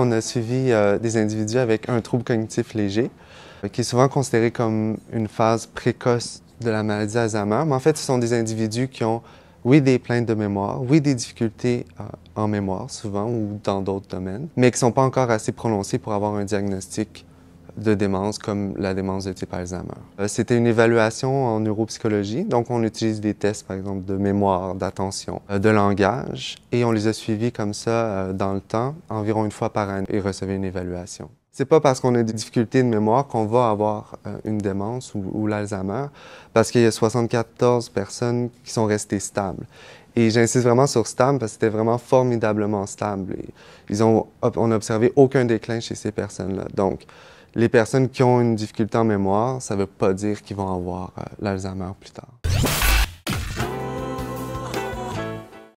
On a suivi euh, des individus avec un trouble cognitif léger, euh, qui est souvent considéré comme une phase précoce de la maladie d'Alzheimer. Mais en fait, ce sont des individus qui ont, oui, des plaintes de mémoire, oui, des difficultés euh, en mémoire souvent ou dans d'autres domaines, mais qui ne sont pas encore assez prononcés pour avoir un diagnostic de démence comme la démence de type Alzheimer. Euh, c'était une évaluation en neuropsychologie, donc on utilise des tests par exemple de mémoire, d'attention, euh, de langage, et on les a suivis comme ça euh, dans le temps, environ une fois par année, et recevait une évaluation. C'est pas parce qu'on a des difficultés de mémoire qu'on va avoir une démence ou, l'Alzheimer, parce qu'il y a 74 personnes qui sont restées stables. Et j'insiste vraiment sur stable parce que c'était vraiment formidablement stable. ils ont, on n'a observé aucun déclin chez ces personnes-là. Donc, les personnes qui ont une difficulté en mémoire, ça ne veut pas dire qu'ils vont avoir euh, l'Alzheimer plus tard.